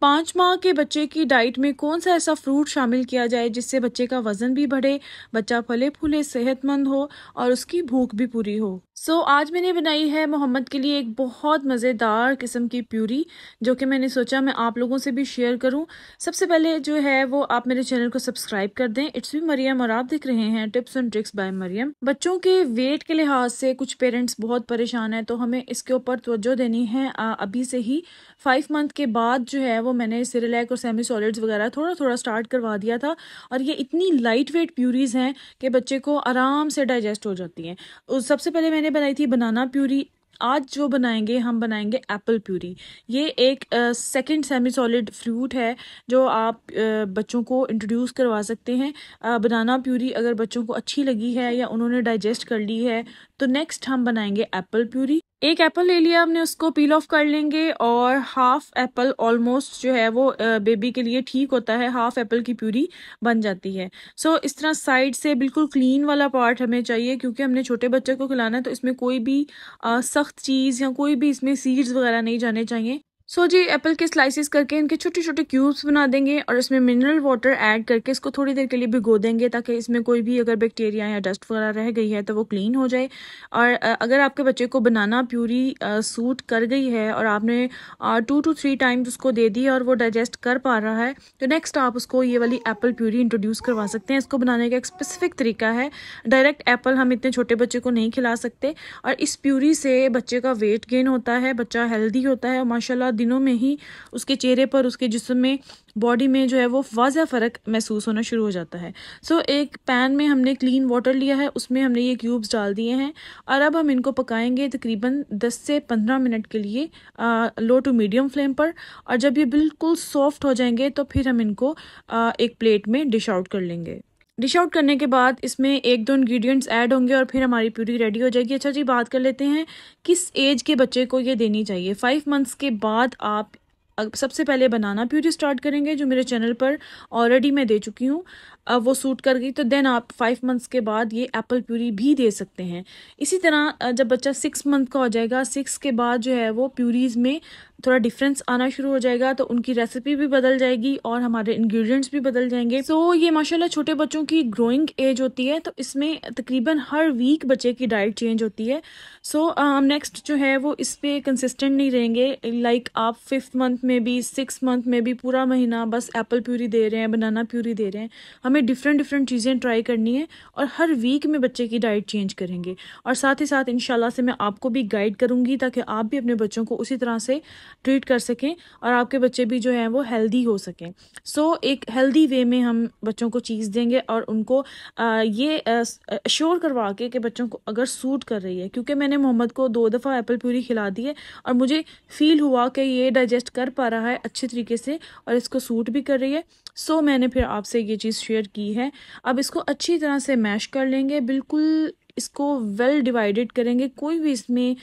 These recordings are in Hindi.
पाँच माह के बच्चे की डाइट में कौन सा ऐसा फ्रूट शामिल किया जाए जिससे बच्चे का वज़न भी बढ़े बच्चा फले फूले सेहतमंद हो और उसकी भूख भी पूरी हो सो so, आज मैंने बनाई है मोहम्मद के लिए एक बहुत मज़ेदार किस्म की प्यूरी जो कि मैंने सोचा मैं आप लोगों से भी शेयर करूं सबसे पहले जो है वो आप मेरे चैनल को सब्सक्राइब कर दें इट्स भी मरियम और आप देख रहे हैं tips and tricks by Maryam बच्चों के वेट के लिहाज से कुछ पेरेंट्स बहुत परेशान हैं तो हमें इसके ऊपर तोज्जो देनी है अभी से ही फाइव मंथ के बाद जो है वो मैंने सिरेलैक और सेमी सॉलिड्स वगैरह थोड़ा थोड़ा स्टार्ट करवा दिया था और ये इतनी लाइट वेट प्यूरीज़ हैं कि बच्चे को आराम से डाइजेस्ट हो जाती हैं सबसे पहले मैंने मैंने बनाई थी बनाना प्यूरी आज जो बनाएंगे हम बनाएंगे एप्पल प्यूरी ये एक सेकंड सेमी सॉलिड फ्रूट है जो आप आ, बच्चों को इंट्रोड्यूस करवा सकते हैं बनाना प्यूरी अगर बच्चों को अच्छी लगी है या उन्होंने डाइजेस्ट कर ली है तो नेक्स्ट हम बनाएंगे एप्पल प्यूरी एक एप्पल ले लिया हमने उसको पील ऑफ कर लेंगे और हाफ एप्पल ऑलमोस्ट जो है वो बेबी के लिए ठीक होता है हाफ एप्पल की प्यूरी बन जाती है सो so, इस तरह साइड से बिल्कुल क्लीन वाला पार्ट हमें चाहिए क्योंकि हमने छोटे बच्चे को खिलाना है तो इसमें कोई भी सख्त चीज़ या कोई भी इसमें सीड्स वगैरह नहीं जाने चाहिए सो so जी एप्पल के स्लाइसिस करके इनके छोटे छोटे क्यूब्स बना देंगे और इसमें मिनरल वाटर ऐड करके इसको थोड़ी देर के लिए भिगो देंगे ताकि इसमें कोई भी अगर बैक्टीरिया या डस्ट वगैरह रह गई है तो वो क्लीन हो जाए और अगर आपके बच्चे को बनाना प्यूरी सूट कर गई है और आपने टू टू थ्री टाइम्स उसको दे दी और वो डाइजेस्ट कर पा रहा है तो नेक्स्ट आप उसको ये वाली एप्पल प्यूरी इंट्रोड्यूस करवा सकते हैं इसको बनाने का एक स्पेसिफिक तरीका है डायरेक्ट एप्पल हम इतने छोटे बच्चे को नहीं खिला सकते और इस प्यूरी से बच्चे का वेट गेन होता है बच्चा हेल्दी होता है और माशाला दिनों में ही उसके चेहरे पर उसके जिसम में बॉडी में जो है वो वाजह फ़र्क महसूस होना शुरू हो जाता है सो so, एक पैन में हमने क्लीन वाटर लिया है उसमें हमने ये क्यूब्स डाल दिए हैं और अब हम इनको पकाएंगे तकरीबन 10 से 15 मिनट के लिए आ, लो टू मीडियम फ्लेम पर और जब ये बिल्कुल सॉफ्ट हो जाएंगे तो फिर हम इनको आ, एक प्लेट में डिश आउट कर लेंगे डिश आउट करने के बाद इसमें एक दो इंग्रेडिएंट्स ऐड होंगे और फिर हमारी प्यूरी रेडी हो जाएगी अच्छा जी बात कर लेते हैं किस एज के बच्चे को ये देनी चाहिए फाइव मंथ्स के बाद आप सबसे पहले बनाना प्यूरी स्टार्ट करेंगे जो मेरे चैनल पर ऑलरेडी मैं दे चुकी हूँ वो सूट कर गई तो देन आप फाइव मंथ्स के बाद ये एप्पल प्यूरी भी दे सकते हैं इसी तरह जब बच्चा सिक्स मंथ का हो जाएगा सिक्स के बाद जो है वो प्यूरीज़ में थोड़ा डिफरेंस आना शुरू हो जाएगा तो उनकी रेसिपी भी बदल जाएगी और हमारे इंग्रेडिएंट्स भी बदल जाएंगे सो so, ये माशाल्लाह छोटे बच्चों की ग्रोइंग एज होती है तो इसमें तकरीबन हर वीक बच्चे की डाइट चेंज होती है सो so, हम नेक्स्ट जो है वो इस पर कंसिस्टेंट नहीं रहेंगे लाइक like, आप फिफ्थ मंथ में भी सिक्स मंथ में भी पूरा महीना बस एप्पल प्यूरी दे रहे हैं बनाना प्यूरी दे रहे हैं हमें हमें डिफरेंट डिफरेंट चीज़ें ट्राई करनी है और हर वीक में बच्चे की डाइट चेंज करेंगे और साथ ही साथ इन से मैं आपको भी गाइड करूँगी ताकि आप भी अपने बच्चों को उसी तरह से ट्रीट कर सकें और आपके बच्चे भी जो हैं वो हेल्दी हो सकें सो so, एक हेल्दी वे में हम बच्चों को चीज़ देंगे और उनको आ, ये अश्योर करवा के कि बच्चों को अगर सूट कर रही है क्योंकि मैंने मोहम्मद को दो दफ़ा एप्पल प्यूरी खिला दी है और मुझे फील हुआ कि ये डाइजेस्ट कर पा रहा है अच्छे तरीके से और इसको सूट भी कर रही है सो so, मैंने फिर आपसे ये चीज़ शेयर की है अब इसको अच्छी तरह से मैश कर लेंगे बिल्कुल इसको वेल well डिवाइडेड करेंगे कोई भी इसमें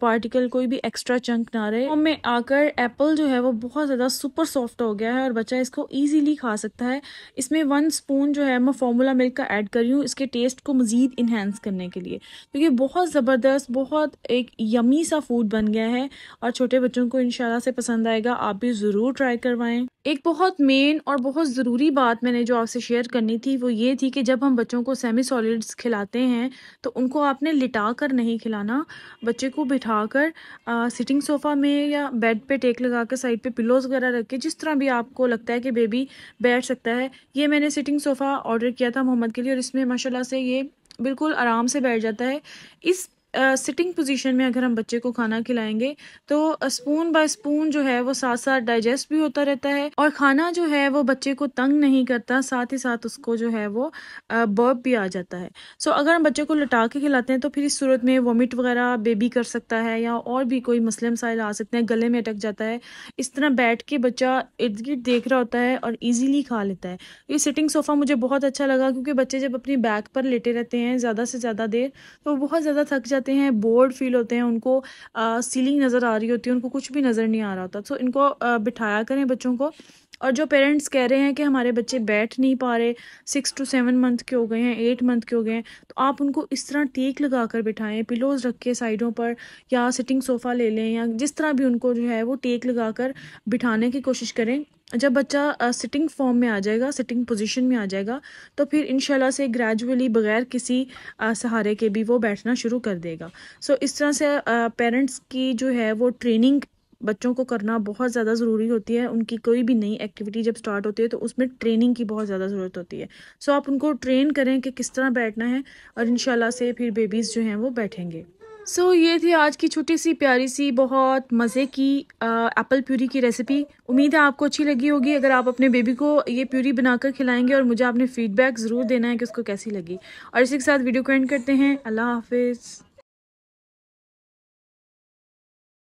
पार्टिकल कोई भी एक्स्ट्रा चंक ना रहे और में आकर एप्पल जो है वो बहुत ज़्यादा सुपर सॉफ्ट हो गया है और बच्चा इसको इजीली खा सकता है इसमें वन स्पून जो है मैं फॉर्मूला मिल्क का ऐड कर रही हूँ इसके टेस्ट को मज़ीद इन्हेंस करने के लिए क्योंकि तो बहुत ज़बरदस्त बहुत एक यमी सा फूड बन गया है और छोटे बच्चों को इन से पसंद आएगा आप भी ज़रूर ट्राई करवाएँ एक बहुत मेन और बहुत ज़रूरी बात मैंने जो आपसे शेयर करनी थी वो ये थी कि जब हम बच्चों को सेमी सॉलिड्स खिलाते हैं तो उनको आपने लिटा कर नहीं खिलाना बच्चे को बिठा कर आ, सिटिंग सोफ़ा में या बेड पे टेक लगा कर साइड पे पिलोज़ वगैरह रख के जिस तरह भी आपको लगता है कि बेबी बैठ सकता है ये मैंने सिटिंग सोफ़ा ऑर्डर किया था मोहम्मद के लिए और इसमें माशाला से ये बिल्कुल आराम से बैठ जाता है इस सिटिंग पोजीशन में अगर हम बच्चे को खाना खिलाएंगे तो स्पून बाय स्पून जो है वो साथ साथ डाइजेस्ट भी होता रहता है और खाना जो है वो बच्चे को तंग नहीं करता साथ ही साथ उसको जो है वो बर्ब भी आ जाता है सो so, अगर हम बच्चे को लटा के खिलाते हैं तो फिर इस सूरत में वॉमिट वगैरह बेबी कर सकता है या और भी कोई मसले मसाइल आ सकते हैं गले में अटक जाता है इस तरह बैठ के बच्चा इर्द गिर्द देख रहा होता है और ईजिली खा लेता है ये सिटिंग सोफ़ा मुझे बहुत अच्छा लगा क्योंकि बच्चे जब अपनी बैक पर लेटे रहते हैं ज़्यादा से ज़्यादा देर तो बहुत ज़्यादा थक जाते जाते हैं बोर्ड फील होते हैं उनको सीलिंग नज़र आ रही होती है उनको कुछ भी नज़र नहीं आ रहा होता सो इनको बिठाया करें बच्चों को और जो पेरेंट्स कह रहे हैं कि हमारे बच्चे बैठ नहीं पा रहे सिक्स टू सेवन मंथ के हो गए हैं एट मंथ के हो गए हैं तो आप उनको इस तरह टेक लगा कर बिठाएं पिलोज रख के साइडों पर या सिटिंग सोफ़ा ले लें या जिस तरह भी उनको जो है वो टेक लगा कर बिठाने की कोशिश करें जब बच्चा सिटिंग फॉर्म में आ जाएगा सिटिंग पोजीशन में आ जाएगा तो फिर इन से ग्रेजुअली बगैर किसी आ, सहारे के भी वो बैठना शुरू कर देगा सो so, इस तरह से पेरेंट्स की जो है वो ट्रेनिंग बच्चों को करना बहुत ज़्यादा ज़रूरी होती है उनकी कोई भी नई एक्टिविटी जब स्टार्ट होती है तो उसमें ट्रेनिंग की बहुत ज़्यादा ज़रूरत होती है सो आप उनको ट्रेन करें कि किस तरह बैठना है और इन से फिर बेबीज़ जो हैं वो बैठेंगे सो so, ये थी आज की छोटी सी प्यारी सी बहुत मज़े की एप्पल प्यूरी की रेसिपी उम्मीद है आपको अच्छी लगी होगी अगर आप अपने बेबी को ये प्यूरी बनाकर खिलाएंगे और मुझे आपने फीडबैक ज़रूर देना है कि उसको कैसी लगी और इसी के साथ वीडियो को एंड करते हैं अल्लाह हाफिज़